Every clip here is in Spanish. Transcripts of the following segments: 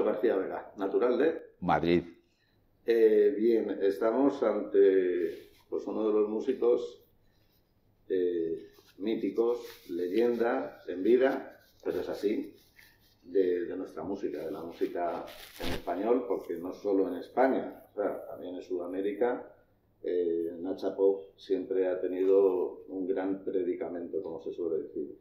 García Vega, natural de Madrid. Eh, bien, estamos ante pues, uno de los músicos eh, míticos, leyenda, en vida, pero es así, de, nuestra música, de la música en español, porque no solo en España, también en Sudamérica, eh, Nacha Pop siempre ha tenido un gran predicamento, como se suele decir.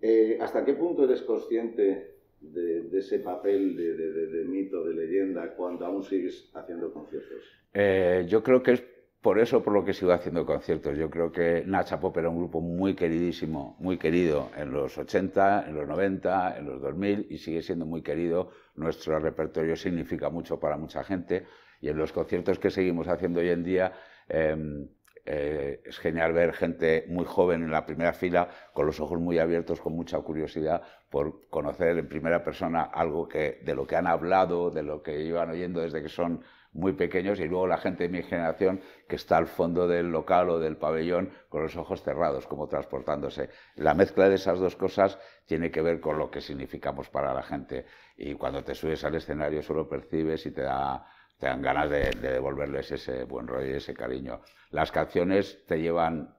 Eh, ¿Hasta qué punto eres consciente de, ese papel de, de, mito, de leyenda, cuando aún sigues haciendo conciertos? Eh, yo creo que es por eso por lo que sigo haciendo conciertos. Yo creo que Nacha Pop era un grupo muy queridísimo, muy querido en los 80, en los 90, en los 2000 y sigue siendo muy querido. Nuestro repertorio significa mucho para mucha gente y en los conciertos que seguimos haciendo hoy en día... Em, eh, es genial ver gente muy joven en la primera fila, con los ojos muy abiertos, con mucha curiosidad, por conocer en primera persona algo que, de lo que han hablado, de lo que iban oyendo desde que son muy pequeños y luego la gente de mi generación que está al fondo del local o del pabellón con los ojos cerrados, como transportándose. La mezcla de esas dos cosas tiene que ver con lo que significamos para la gente y cuando te subes al escenario solo percibes y te da te dan ganas de, de devolverles ese buen rollo y ese cariño. Las canciones te llevan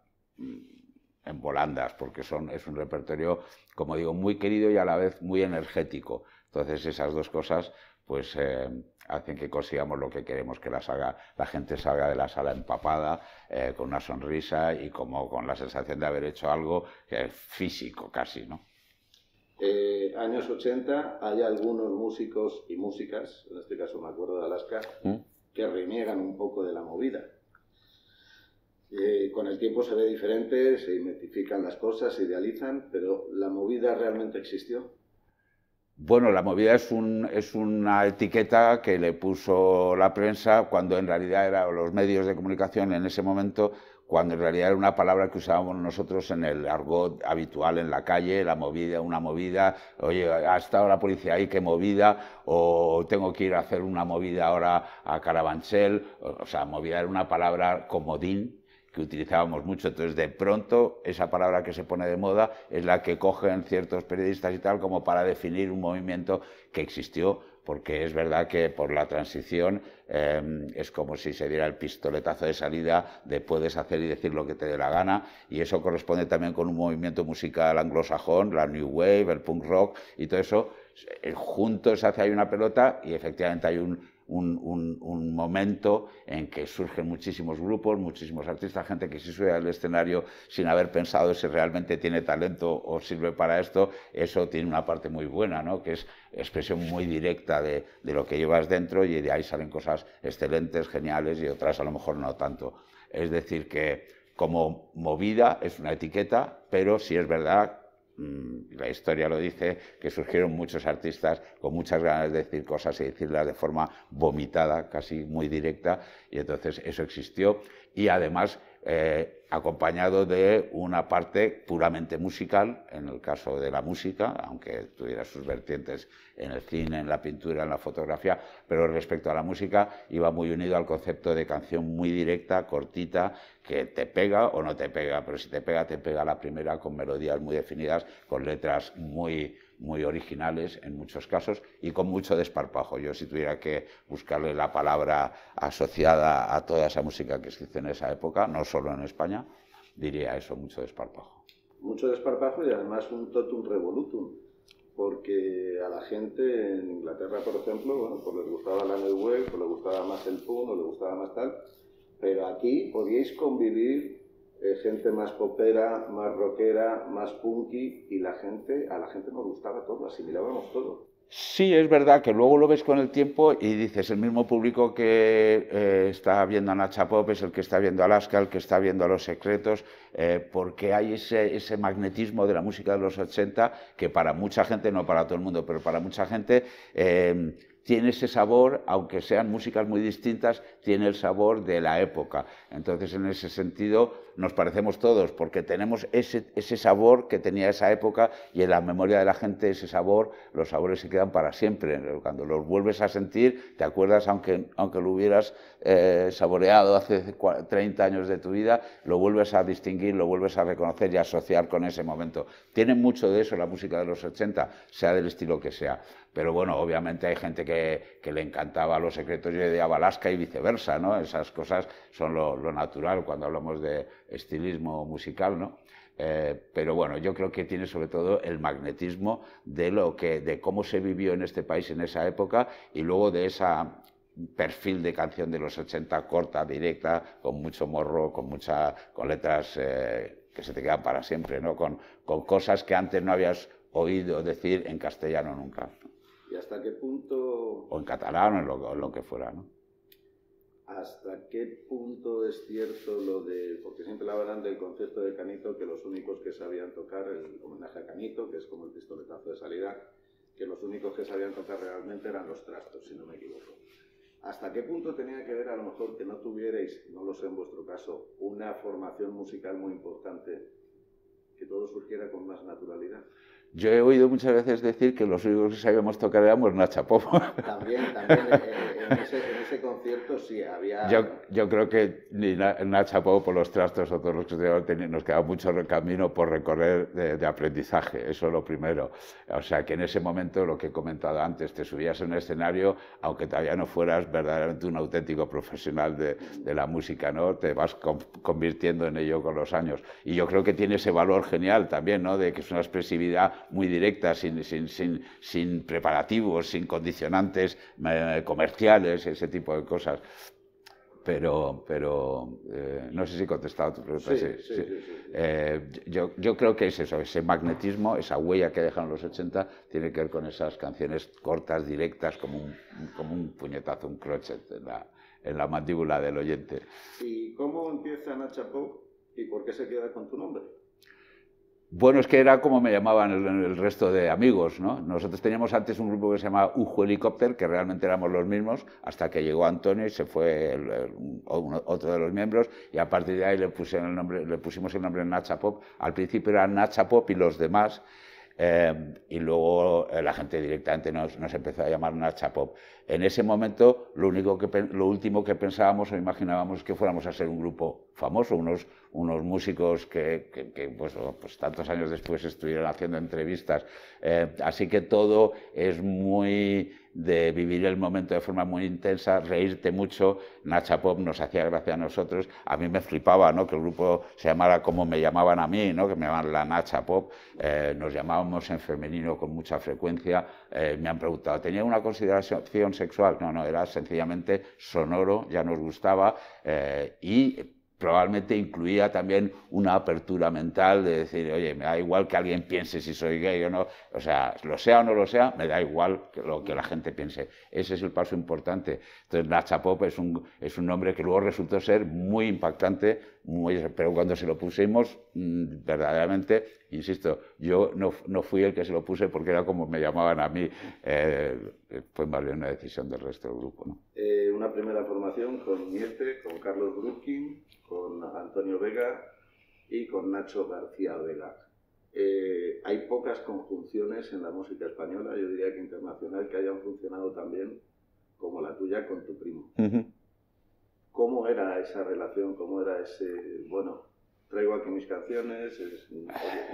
en volandas, porque son, es un repertorio, como digo, muy querido y a la vez muy energético. Entonces esas dos cosas pues eh, hacen que consigamos lo que queremos que la, gente salga de la sala empapada, eh, con una sonrisa y como con la sensación de haber hecho algo eh, físico casi, ¿no? años 80 hay algunos músicos y músicas, en este caso me acuerdo de Alaska, ¿Mm? que reniegan un poco de la movida eh, con el tiempo se ve diferente, se identifican las cosas, se idealizan, pero ¿la movida realmente existió? Bueno, la movida es, una etiqueta que le puso la prensa cuando en realidad eran los medios de comunicación en ese momento, cuando en realidad era una palabra que usábamos nosotros en el argot habitual en la calle, la movida, una movida, oye, ha estado la policía ahí, qué movida, o tengo que ir a hacer una movida ahora a Carabanchel, o sea, movida era una palabra comodín que utilizábamos mucho. Entonces, de pronto, esa palabra que se pone de moda es la que cogen ciertos periodistas y tal como para definir un movimiento que existió, porque es verdad que por la transición eh, es como si se diera el pistoletazo de salida de puedes hacer y decir lo que te dé la gana, y eso corresponde también con un movimiento musical anglosajón, la New Wave, el punk rock y todo eso. Eh, juntos hace ahí una pelota y efectivamente hay un un, momento en que surgen muchísimos grupos, muchísimos artistas, gente que se sube al escenario sin haber pensado si realmente tiene talento o sirve para esto, eso tiene una parte muy buena, ¿no? que es expresión muy directa de, lo que llevas dentro y de ahí salen cosas excelentes, geniales y otras a lo mejor no tanto. Es decir, que como movida es una etiqueta, pero si es verdad Mm, la historia lo dice, que surgieron muchos artistas con muchas ganas de decir cosas y decirlas de forma vomitada, casi muy directa, y entonces eso existió. Y además eh, acompañado de una parte puramente musical, en el caso de la música, aunque tuviera sus vertientes en el cine, en la pintura, en la fotografía, pero respecto a la música iba muy unido al concepto de canción muy directa, cortita, que te pega o no te pega, pero si te pega, te pega la primera con melodías muy definidas, con letras muy muy originales en muchos casos y con mucho desparpajo. Yo si tuviera que buscarle la palabra asociada a toda esa música que se hizo en esa época, no solo en España, diría eso, mucho desparpajo. Mucho desparpajo y además un totum revolutum, porque a la gente en Inglaterra, por ejemplo, bueno, pues les gustaba la New Wave, les pues gustaba más el punk, les gustaba más tal, pero aquí podíais convivir eh, gente más popera, más rockera, más punky, y la gente, a la gente nos gustaba todo, asimilábamos todo. Sí, es verdad que luego lo ves con el tiempo y dices, el mismo público que eh, está viendo a Nacha Pop es el que está viendo a Alaska, el que está viendo a Los Secretos, eh, porque hay ese, magnetismo de la música de los 80 que para mucha gente, no para todo el mundo, pero para mucha gente em, tiene ese sabor, aunque sean músicas muy distintas, tiene el sabor de la época. Entonces, en ese sentido, nos parecemos todos, porque tenemos ese, ese sabor que tenía esa época y en la memoria de la gente ese sabor, los sabores se quedan para siempre. Cuando los vuelves a sentir, te acuerdas, aunque, aunque lo hubieras eh, saboreado hace 30 años de tu vida, lo vuelves a distinguir, lo vuelves a reconocer y asociar con ese momento. Tiene mucho de eso la música de los 80, sea del estilo que sea. Pero bueno, obviamente hay gente que, le encantaba Los Secretos de Abalasca y viceversa, ¿no? Esas cosas son lo natural cuando hablamos de, estilismo musical, ¿no? Eh, pero bueno, yo creo que tiene sobre todo el magnetismo de lo que, de cómo se vivió en este país en esa época y luego de esa perfil de canción de los 80 corta, directa, con mucho morro, con mucha, con letras eh, que se te quedan para siempre, ¿no? Con, cosas que antes no habías oído decir en castellano nunca. ¿Y hasta qué punto? O en catalán, o en lo que fuera, ¿no? qué punto es cierto lo de, porque siempre hablaban del concepto de Canito, que los únicos que sabían tocar, el homenaje a Canito, que es como el pistoletazo de salida, que los únicos que sabían tocar realmente eran los trastos, si no me equivoco. ¿Hasta qué punto tenía que ver a lo mejor que no tuvierais, no lo sé en vuestro caso, una formación musical muy importante, que todo surgiera con más naturalidad? Yo he oído muchas veces decir que los únicos que sabíamos tocar éramos Nacha Popo. También, también, eh, eh, en ese, concierto sí había... Yo, creo que ni Nacha Popo por los trastos o todos los que teníamos, nos queda mucho camino por recorrer de, aprendizaje, eso es lo primero. O sea, que en ese momento, lo que he comentado antes, te subías en un escenario, aunque todavía no fueras verdaderamente un auténtico profesional de, de la música, ¿no? Te vas convirtiendo en ello con los años. Y yo creo que tiene ese valor genial también, ¿no? De que es una expresividad muy directa, sin, sin, sin, preparativos, sin condicionantes eh, comerciales, ese tipo de cosas. Pero, pero eh, no sé si he contestado tu pregunta. Sí, sí, sí, eh, yo, creo que es eso, ese magnetismo, esa huella que dejaron los 80, tiene que ver con esas canciones cortas, directas, como un, como un puñetazo, un crochet en la, en la mandíbula del oyente. ¿Y cómo empieza Nacha Pop y por qué se queda con tu nombre? Bueno, es que era como me llamaban el, resto de amigos, ¿no? Nosotros teníamos antes un grupo que se llamaba Ujo Helicóptero, que realmente éramos los mismos, hasta que llegó Antonio y se fue otro de los miembros, y a partir de ahí le, el nombre, le pusimos el nombre Nacha Pop. Al principio era Nacha Pop y los demás, Em, y luego eh, la gente directamente nos, empezó a llamar Nacha Pop. En ese momento, lo, único lo último que pensábamos o imaginábamos que fuéramos a ser un grupo famoso, unos, unos músicos que, pues, oh, pues, tantos años después estuvieron haciendo entrevistas. Eh, así que todo es muy de vivir el momento de forma muy intensa, reírte mucho. Nacha Pop nos hacía gracia a nosotros. A mí me flipaba ¿no? que el grupo se llamara como me llamaban a mí, ¿no? que me llamaban la Nacha Pop. Eh, nos llamábamos en femenino con mucha frecuencia. Eh, me han preguntado, ¿tenía una consideración sexual? No, no, era sencillamente sonoro, ya nos gustaba. Eh, y probablemente incluía también una apertura mental de decir, oye, me da igual que alguien piense si soy gay o no, o sea, lo sea o no lo sea, me da igual lo que la gente piense. Ese es el paso importante. Entonces, Nacha Pop es un, es un nombre que luego resultó ser muy impactante, muy, pero cuando se lo pusimos, mm, verdaderamente, insisto, yo no, no, fui el que se lo puse porque era como me llamaban a mí. Eh, fue más bien una decisión del resto del grupo. ¿no? Eh, una primera formación con Miete, con Carlos Brutkin, con Antonio Vega y con Nacho García Vega. Eh, hay pocas conjunciones en la música española, yo diría que internacional, que hayan funcionado tan bien como la tuya con tu primo. ¿Cómo era esa relación? ¿Cómo era ese, bueno, traigo aquí mis canciones,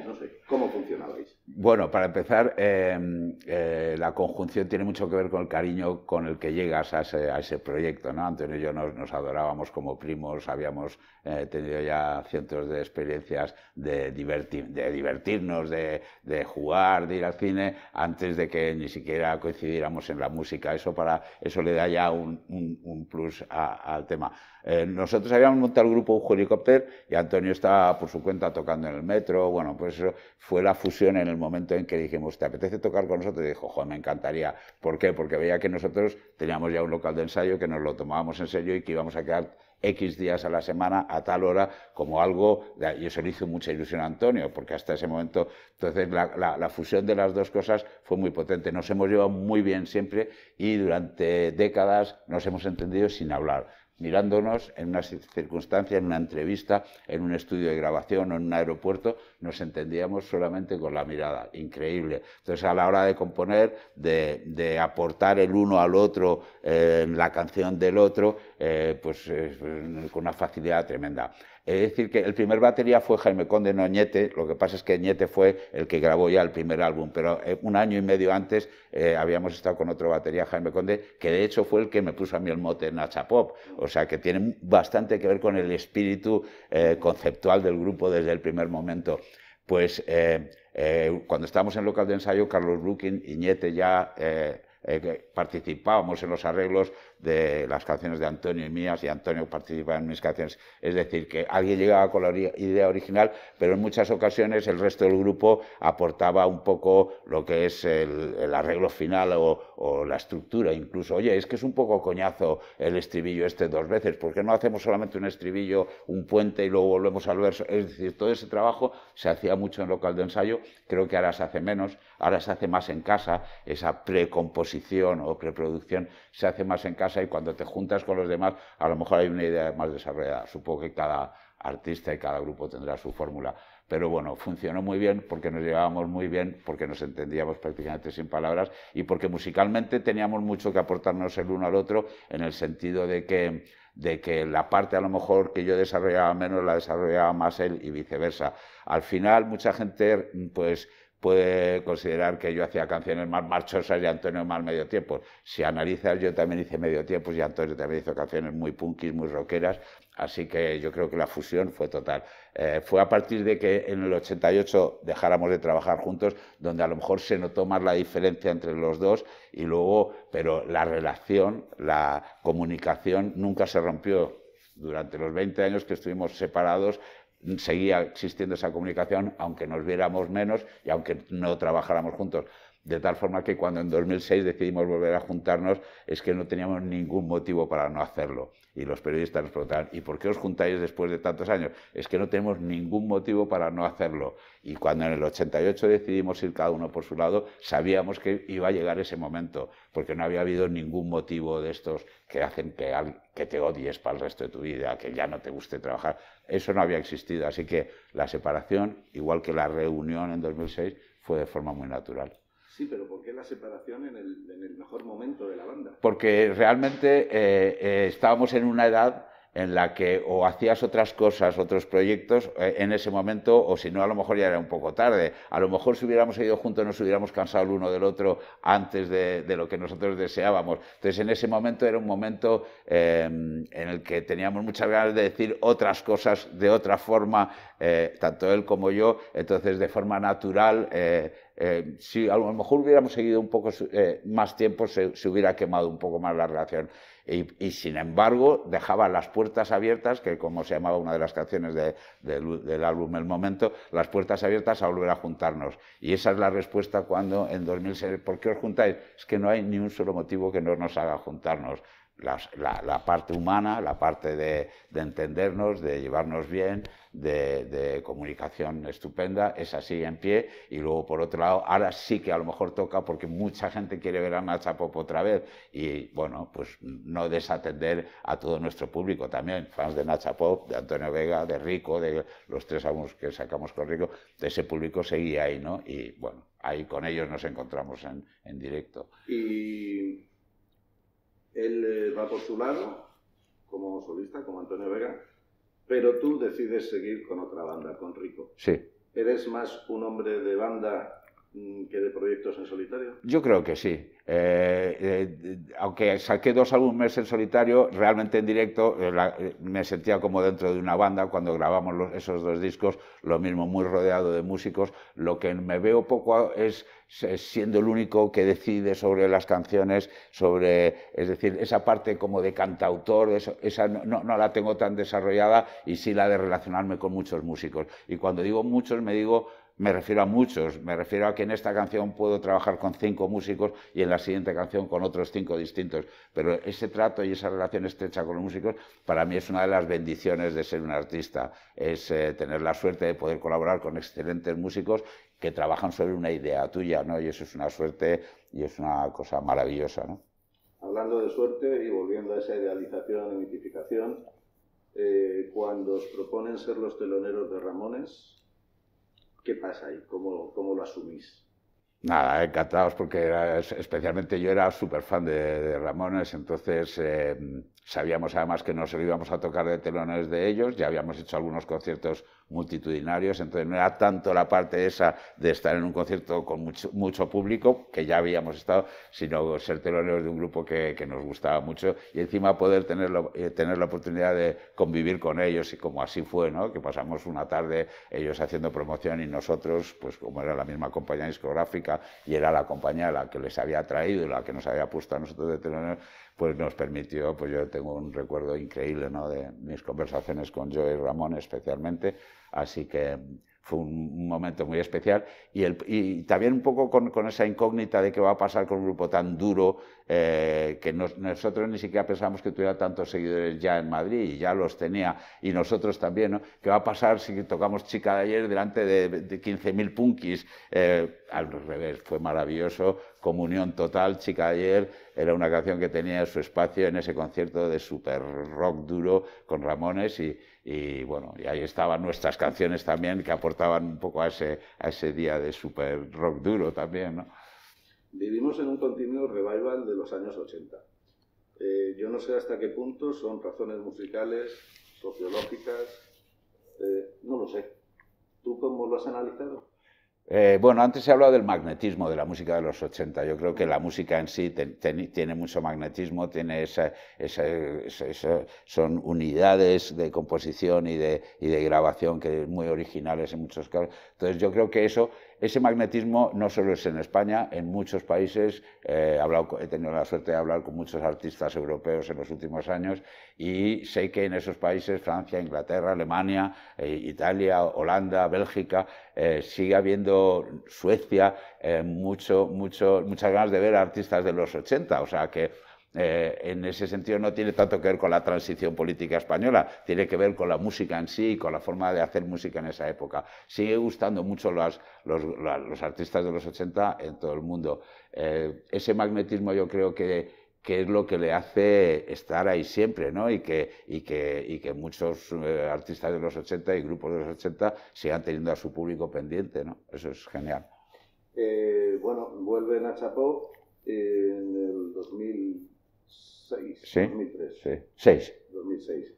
no sé, ¿cómo funcionabais? Bueno, para empezar, em, eh, la conjunción tiene mucho que ver con el cariño con el que llegas a ese, proyecto, ¿no? Antonio y yo nos, adorábamos como primos, habíamos eh, tenido ya cientos de experiencias de, divertirnos, de, jugar, de ir al cine, antes de que ni siquiera coincidiéramos en la música. Eso, para, eso le da ya un, plus al tema. Eh, nosotros habíamos montado el grupo un Helicóptero y Antonio estaba por su cuenta tocando en el metro. Bueno, pues eso fue la fusión en el momento en que dijimos, ¿te apetece tocar con nosotros? Y dijo, joder, me encantaría. ¿Por qué? Porque veía que nosotros teníamos ya un local de ensayo, que nos lo tomábamos en serio y que íbamos a quedar X días a la semana a tal hora como algo, y eso le hizo mucha ilusión a Antonio, porque hasta ese momento, entonces la, fusión de las dos cosas fue muy potente, nos hemos llevado muy bien siempre y durante décadas nos hemos entendido sin hablar mirándonos en una circunstancia, en una entrevista, en un estudio de grabación o en un aeropuerto, nos entendíamos solamente con la mirada. Increíble. Entonces, a la hora de componer, de, aportar el uno al otro eh, la canción del otro, eh, pues con una facilidad tremenda. Es decir, que el primer batería fue Jaime Conde, no Ñete. Lo que pasa es que Ñete fue el que grabó ya el primer álbum, pero eh, un año y medio antes eh, habíamos estado con otro batería, Jaime Conde, que de hecho fue el que me puso a mí el mote Nacha Pop. O sea, que tiene bastante que ver con el espíritu eh, conceptual del grupo desde el primer momento. Pues cuando estábamos en local de ensayo, Carlos Lukin y Ñete ya participábamos en los arreglos de las canciones de Antonio y mías, y Antonio participaba en mis canciones. Es decir, que alguien llegaba con la idea original, pero en muchas ocasiones el resto del grupo aportaba un poco lo que es el, arreglo final o, la estructura, incluso. Oye, es que es un poco coñazo el estribillo este dos veces, ...porque no hacemos solamente un estribillo, un puente y luego volvemos al verso? Es decir, todo ese trabajo se hacía mucho en local de ensayo, creo que ahora se hace menos, ahora se hace más en casa, esa precomposición la preproducción, se hace más en casa y cuando te juntas con los demás, a lo mejor hay una idea más desarrollada. Supongo que cada artista y cada grupo tendrá su fórmula. Pero bueno, funcionó muy bien porque nos llevábamos muy bien, porque nos entendíamos prácticamente sin palabras y porque musicalmente teníamos mucho que aportarnos el uno al otro en el sentido de que, de que la parte a lo mejor que yo desarrollaba menos la desarrollaba más él y viceversa. Al final mucha gente pues puede considerar que yo hacía canciones más marchosas y Antonio más medio tiempo. Si analizas, yo también hice medio tiempo y Antonio también hizo canciones muy punkis, muy rockeras, así que yo creo que la fusión fue total. Eh, fue a partir de que en el 88 dejáramos de trabajar juntos, donde a lo mejor se notó más la diferencia entre los dos y luego, pero la relación, la comunicación nunca se rompió. Durante los 20 años que estuvimos separados, seguía existiendo esa comunicación, aunque nos viéramos menos y aunque no trabajáramos juntos. De tal forma que cuando en 2006 decidimos volver a juntarnos es que no teníamos ningún motivo para no hacerlo. Y los periodistas nos preguntaban, ¿y por qué os juntáis después de tantos años? Es que no tenemos ningún motivo para no hacerlo. Y cuando en el 88 decidimos ir cada uno por su lado, sabíamos que iba a llegar ese momento, porque no había habido ningún motivo de estos que hacen que, que te odies para el resto de tu vida, que ya no te guste trabajar. Eso no había existido. Así que la separación, igual que la reunión en 2006, fue de forma muy natural. Sí, pero ¿por qué la separación en el, mejor momento de la banda? Porque realmente eh, eh, estábamos en una edad en la que o hacías otras cosas, otros proyectos eh, en ese momento, o si no, a lo mejor ya era un poco tarde. A lo mejor si hubiéramos ido juntos nos hubiéramos cansado el uno del otro antes de, lo que nosotros deseábamos. Entonces, en ese momento era un momento em, en el que teníamos muchas ganas de decir otras cosas de otra forma, tanto él como yo. Entonces, de forma natural eh, si a lo mejor hubiéramos seguido un poco eh, más tiempo, se, hubiera quemado un poco más la relación. Y, sin embargo, dejaba las puertas abiertas, que como se llamaba una de las canciones de, del álbum El Momento, las puertas abiertas a volver a juntarnos. Y esa es la respuesta cuando en 2006, ¿por qué os juntáis? Es que no hay ni un solo motivo que no nos haga juntarnos. La, la, parte humana, la parte de entendernos, de llevarnos bien, de, comunicación estupenda, es así en pie, y luego por otro lado, ahora sí que a lo mejor toca porque mucha gente quiere ver a Nacha Pop otra vez, y bueno, pues no desatender a todo nuestro público también, fans de Nacha Pop, de Antonio Vega, de Rico, de los tres álbumes que sacamos con Rico, ese público seguía ahí, ¿no? Y bueno, ahí con ellos nos encontramos en, en directo. Y él eh, va por su lado como solista, como Antonio Vega, pero tú decides seguir con otra banda, con Rico. Sí. ¿Eres más un hombre de banda Mm, que de proyectos en solitario? Yo creo que sí. Eh, eh, aunque saqué dos álbumes en solitario, realmente en directo eh, me sentía como dentro de una banda cuando grabamos esos dos discos, lo mismo, muy rodeado de músicos. Lo que me veo poco es siendo el único que decide sobre las canciones, sobre, es decir, esa parte como de cantautor, eso, esa no, la tengo tan desarrollada y sí la de relacionarme con muchos músicos. Y cuando digo muchos, me digo me refiero a muchos, me refiero a que en esta canción puedo trabajar con cinco músicos y en la siguiente canción con otros cinco distintos. Pero ese trato y esa relación estrecha con los músicos para mí es una de las bendiciones de ser un artista, es eh, tener la suerte de poder colaborar con excelentes músicos que trabajan sobre una idea tuya, ¿no? Y eso es una suerte y es una cosa maravillosa, ¿no? Hablando de suerte y volviendo a esa idealización y mitificación, eh, cuando os proponen ser los teloneros de Ramones, ¿Qué pasa ahí? ¿Cómo, cómo lo asumís? Nada, encantados porque especialmente yo era súper fan de, Ramones, entonces eh, Sabíamos además que nos íbamos a tocar de telones de ellos, ya habíamos hecho algunos conciertos multitudinarios, entonces no era tanto la parte esa de estar en un concierto con mucho, mucho público, que ya habíamos estado, sino ser teloneros de un grupo que, nos gustaba mucho y encima poder tener, eh, tener la oportunidad de convivir con ellos y como así fue, ¿no? que pasamos una tarde ellos haciendo promoción y nosotros, pues como era la misma compañía discográfica y era la compañía la que les había traído y la que nos había puesto a nosotros de teloneros, pues nos permitió, pues yo tengo un recuerdo increíble ¿no? de mis conversaciones con Joe y Ramón especialmente, así que fue un momento muy especial y, también un poco con, esa incógnita de qué va a pasar con un grupo tan duro eh, que nosotros ni siquiera pensamos que tuviera tantos seguidores ya en Madrid y ya los tenía y nosotros también, ¿no? ¿Qué va a pasar si tocamos Chica de ayer delante de, 15.000 punkis? Eh, al revés, fue maravilloso, comunión total. Chica ayer era una canción que tenía su espacio en ese concierto de super rock duro con Ramones y, bueno, y ahí estaban nuestras canciones también que aportaban un poco a ese, a ese día de super rock duro también, ¿no? Vivimos en un continuo revival de los años 80. Eh, yo no sé hasta qué punto son razones musicales, sociológicas, eh, no lo sé. ¿Tú cómo lo has analizado? Eh, bueno, antes se hablado del magnetismo de la música de los 80. Yo creo que la música en sí tiene mucho magnetismo, tiene esa, son unidades de composición y de, grabación que son muy originales en muchos casos. Entonces yo creo que eso ese magnetismo no solo es en España, en muchos países, eh, he, tenido la suerte de hablar con muchos artistas europeos en los últimos años y sé que en esos países, Francia, Inglaterra, Alemania, eh, Italia, Holanda, Bélgica, eh, sigue habiendo Suecia, mucho, mucho, muchas ganas de ver artistas de los 80, o sea que eh, en ese sentido no tiene tanto que ver con la transición política española, tiene que ver con la música en sí y con la forma de hacer música en esa época. Sigue gustando mucho las, los, los, artistas de los 80 en todo el mundo. Eh, ese magnetismo yo creo que, que es lo que le hace estar ahí siempre, ¿no? Y que, y que, y que muchos eh, artistas de los 80 y grupos de los 80 sigan teniendo a su público pendiente, ¿no? Eso es genial. bueno, vuelven a Chapó en el 2000 2006, 2006.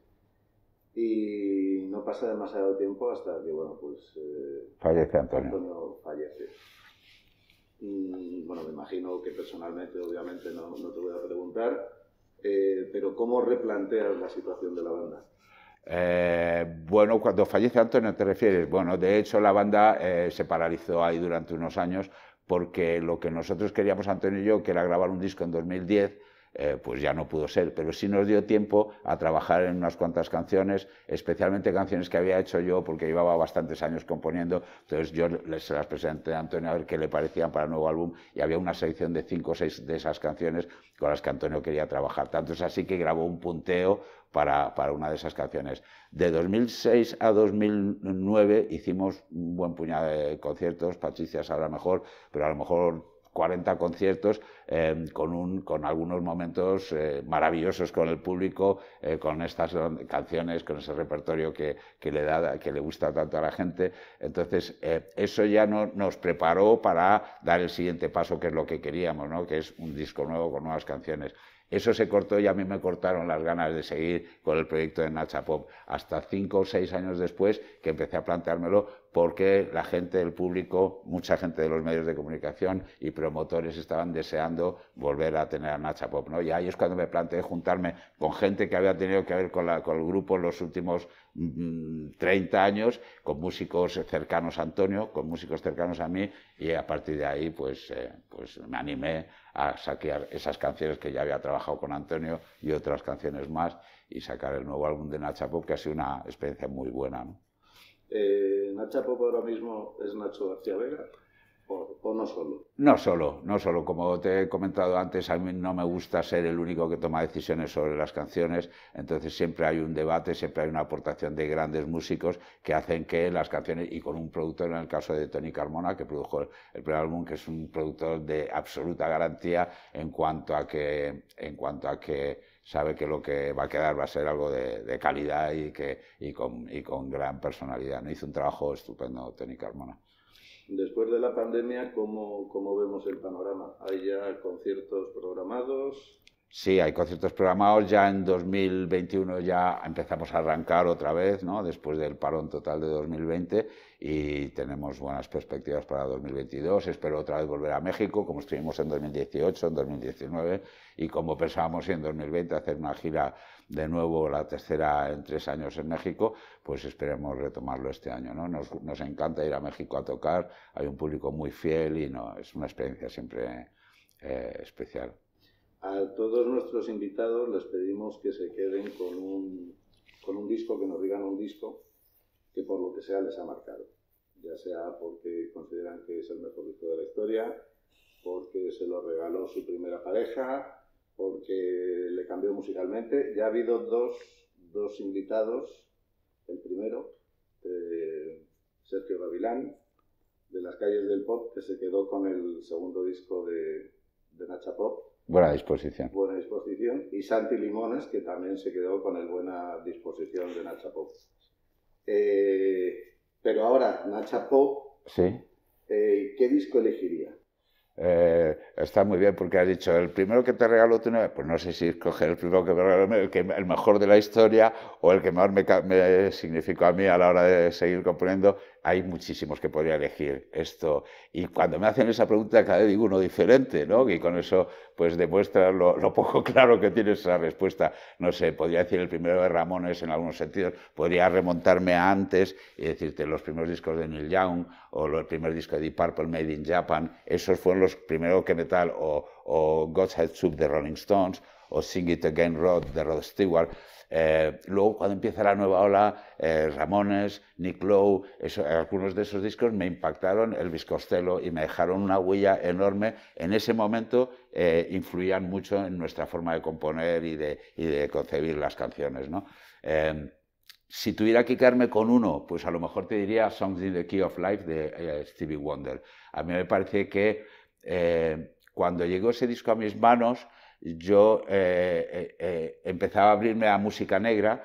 Y no pasa demasiado tiempo hasta que, bueno, pues... Eh, fallece Antonio. fallece. Y, bueno, me imagino que personalmente, obviamente, no, te voy a preguntar, eh, pero ¿cómo replanteas la situación de la banda? Eh, bueno, cuando fallece Antonio te refieres. Bueno, de hecho la banda se paralizó ahí durante unos años porque lo que nosotros queríamos, Antonio y yo, que era grabar un disco en 2010, eh, pues ya no pudo ser, pero sí nos dio tiempo a trabajar en unas cuantas canciones, especialmente canciones que había hecho yo, porque llevaba bastantes años componiendo, entonces yo se las presenté a Antonio a ver qué le parecían para el nuevo álbum, y había una sección de cinco o seis de esas canciones con las que Antonio quería trabajar. Tanto es así que grabó un punteo para, para una de esas canciones. De 2006 a 2009 hicimos un buen puñado de conciertos, Patricia sabrá mejor, pero a lo mejor 40 conciertos em, con, un, con, algunos momentos eh, maravillosos con el público, eh, con estas canciones, con ese repertorio que, le, da, que le gusta tanto a la gente. Entonces, eh, eso ya no, nos preparó para dar el siguiente paso, que es lo que queríamos, ¿no? que es un disco nuevo con nuevas canciones. Eso se cortó y a mí me cortaron las ganas de seguir con el proyecto de Nacha Pop. Hasta cinco o seis años después que empecé a planteármelo porque la gente del público, mucha gente de los medios de comunicación y promotores estaban deseando volver a tener a Nacha Pop. Y ahí es cuando me planteé juntarme con gente que había tenido que ver con, el grupo en los últimos 30 mm, años con músicos cercanos a Antonio, con músicos cercanos a mí, y a partir de ahí pues, eh, pues me animé a saquear esas canciones que ya había trabajado con Antonio y otras canciones más y sacar el nuevo álbum de Nacha Pop, que ha sido una experiencia muy buena. Eh, Nacha Pop ahora mismo es Nacho García Vega no solo? No solo, no solo. Como te he comentado antes, a mí no me gusta ser el único que toma decisiones sobre las canciones, entonces siempre hay un debate, siempre hay una aportación de grandes músicos que hacen que las canciones, y con un productor, en el caso de Tony Carmona, que produjo el primer álbum, que es un productor de absoluta garantía en cuanto a que, sabe que lo que va a quedar va a ser algo de, calidad y, con, gran personalidad. hizo un trabajo estupendo Tony Carmona. Después de la pandemia, ¿cómo, cómo vemos el panorama? ¿Hay ya conciertos programados? Sí, hay conciertos programados. Ya en 2021 ya empezamos a arrancar otra vez, ¿no? después del parón total de 2020 y tenemos buenas perspectivas para 2022. Espero otra vez volver a México, como estuvimos en 2018, en 2019 y como pensábamos en 2020 hacer una gira de nuevo, la tercera en tres años en México, pues esperemos retomarlo este año. Nos, encanta ir a México a tocar, hay un público muy fiel y no, es una experiencia siempre eh, especial. A todos nuestros invitados les pedimos que se queden con un, con un disco, que nos digan un disco que por lo que sea les ha marcado. Ya sea porque consideran que es el mejor disco de la historia, porque se lo regaló su primera pareja, porque le cambió musicalmente. Ya ha habido dos, dos invitados. El primero, eh, Sergio Gavilán, de las calles del pop, que se quedó con el segundo disco de, de Nacha Pop, Buena disposición. Buena disposición. Y Santi Limones, que también se quedó con el buena disposición de Nacha Pop. Eh, pero ahora, Nacha Pop, ¿Sí? Eh, ¿qué disco elegiría? Eh, está muy bien porque has dicho, el primero que te regalo, tú pues no sé si escoger el primero que me el, mejor de la historia o el que más me significó a mí a la hora de seguir componiendo hay muchísimos que podría elegir esto. Y cuando me hacen esa pregunta, cada vez digo uno diferente, ¿no? Y con eso, pues demuestra lo, poco claro que tiene esa respuesta. No sé, podría decir el primero de Ramones en algunos sentidos, podría remontarme antes y decirte los primeros discos de Neil Young o los primer discos de Deep Purple Made in Japan, esos fueron los primeros que metal, o, o God's Head Soup de Rolling Stones, o Sing It Again Rod de Rod Stewart. Eh, luego, cuando empieza la nueva ola, eh, Ramones, Nick Lowe, algunos de esos discos me impactaron, Elvis Costello, y me dejaron una huella enorme. En ese momento eh, influían mucho en nuestra forma de componer y de, concebir las canciones. Em, si tuviera que quedarme con uno, pues a lo mejor te diría Songs in the Key of Life de Stevie Wonder. A mí me parece que cuando llegó ese disco a mis manos, yo eh, eh, eh, empezaba a abrirme a música negra.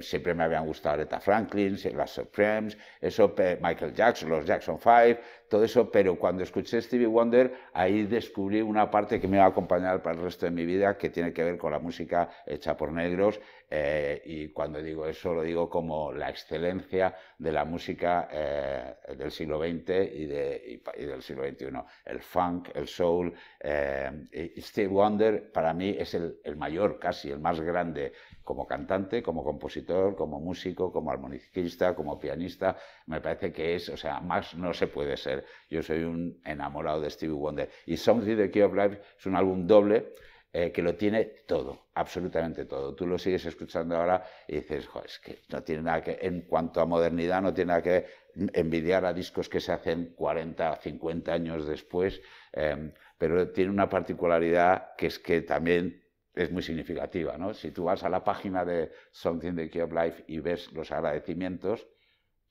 siempre me habían gustado Aretha Franklin, las Supremes, eso, Michael Jackson, los Jackson Five, todo eso, pero cuando escuché Stevie Wonder, ahí descubrí una parte que me va a acompañar para el resto de mi vida, que tiene que ver con la música hecha por negros, eh, y cuando digo eso lo digo como la excelencia de la música eh, del siglo XX y, de, del siglo XXI, el funk, el soul, eh, Stevie Wonder para mí es el, el mayor, casi el más grande, como cantante, como compositor, como músico, como armoniquista, como pianista, me parece que es, o sea, más no se puede ser. Yo soy un enamorado de Stevie Wonder. Y Something the Key of Life es un álbum doble eh, que lo tiene todo, absolutamente todo. Tú lo sigues escuchando ahora y dices, es que no tiene nada que, en cuanto a modernidad, no tiene nada que envidiar a discos que se hacen 40, 50 años después, em, pero tiene una particularidad que es que también es muy significativa. ¿no? Si tú vas a la página de Something the Key of Life y ves los agradecimientos,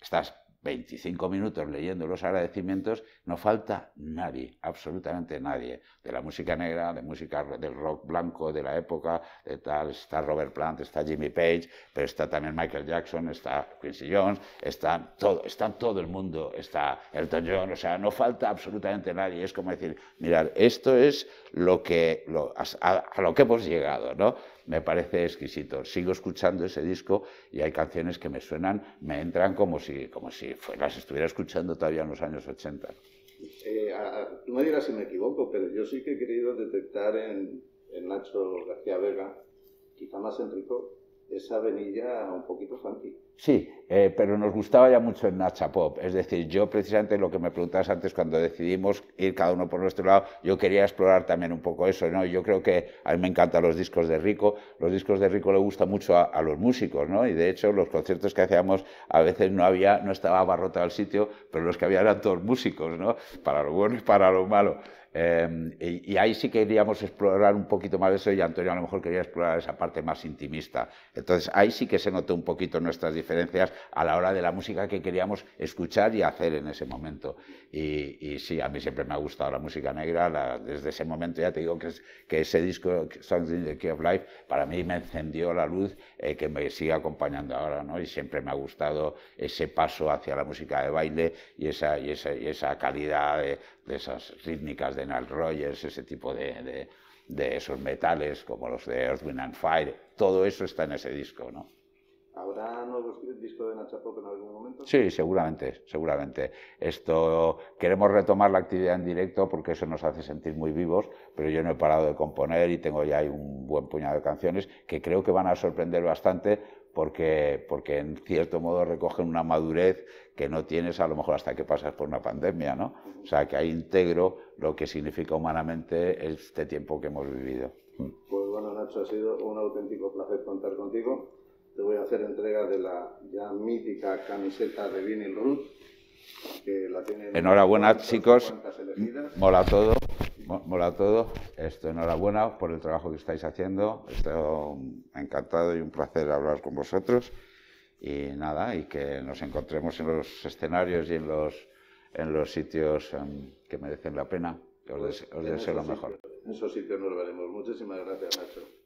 estás 25 minutos leyendo los agradecimientos, no falta nadie, absolutamente nadie, de la música negra, de música del rock blanco de la época, de tal, está Robert Plant, está Jimmy Page, pero está también Michael Jackson, está Quincy Jones, está todo, está todo el mundo, está Elton John, o sea, no falta absolutamente nadie, es como decir, mirar, esto es lo que, a, lo que hemos llegado, ¿no? me parece exquisito. Sigo escuchando ese disco y hay canciones que me suenan, me entran como si, como si las estuviera escuchando todavía en los años 80. Eh, me dirás si me equivoco, pero yo sí que he querido detectar en, en Nacho García Vega, quizá más en Rico, esa venilla un poquito funky. Sí, eh, pero nos gustaba ya mucho el Nacha Pop. Es decir, yo precisamente lo que me preguntabas antes cuando decidimos ir cada uno por nuestro lado, yo quería explorar también un poco eso, ¿no? Yo creo que a mí me encantan los discos de Rico, los discos de Rico le gustan mucho a, los músicos, ¿no? Y de hecho los conciertos que hacíamos a veces no había, no estaba abarrotado el sitio, pero los que había eran todos músicos, ¿no? Para lo bueno y para lo malo. Em, y, ahí sí queríamos explorar un poquito más eso y Antonio a lo mejor quería explorar esa parte más intimista. Entonces ahí sí que se notó un poquito nuestras diferencias a la hora de la música que queríamos escuchar y hacer en ese momento. Y, sí, a mí siempre me ha gustado la música negra, desde ese momento ya te digo que, ese disco, Songs in the Key of Life, para mí me encendió la luz eh, que me sigue acompañando ahora, ¿no? Y siempre me ha gustado ese paso hacia la música de baile y esa, esa calidad de, esas rítmicas de Nile Rogers, ese tipo de, de esos metales como los de Earth, and Fire, todo eso está en ese disco, ¿no? ¿Habrá nuevos discos de Nacho Pop en algún momento? Sí, seguramente, seguramente. Esto queremos retomar la actividad en directo porque eso nos hace sentir muy vivos, pero yo no he parado de componer y tengo ya un buen puñado de canciones que creo que van a sorprender bastante porque, porque en cierto modo recogen una madurez que no tienes a lo mejor hasta que pasas por una pandemia, ¿no? O sea, que ahí integro lo que significa humanamente este tiempo que hemos vivido. Pues bueno, Nacho, ha sido un auténtico placer contar contigo te voy a hacer entrega de la ya mítica camiseta de Vinyl Ruth, Que la enhorabuena, chicos. Mola todo. Mola todo. Esto, enhorabuena por el trabajo que estáis haciendo. Estoy encantado y un placer hablar con vosotros. Y nada, y que nos encontremos en los escenarios y en los, en los sitios em, que merecen la pena. Os, os pues deseo lo mejor. en esos sitios nos veremos. Muchísimas gracias, Nacho.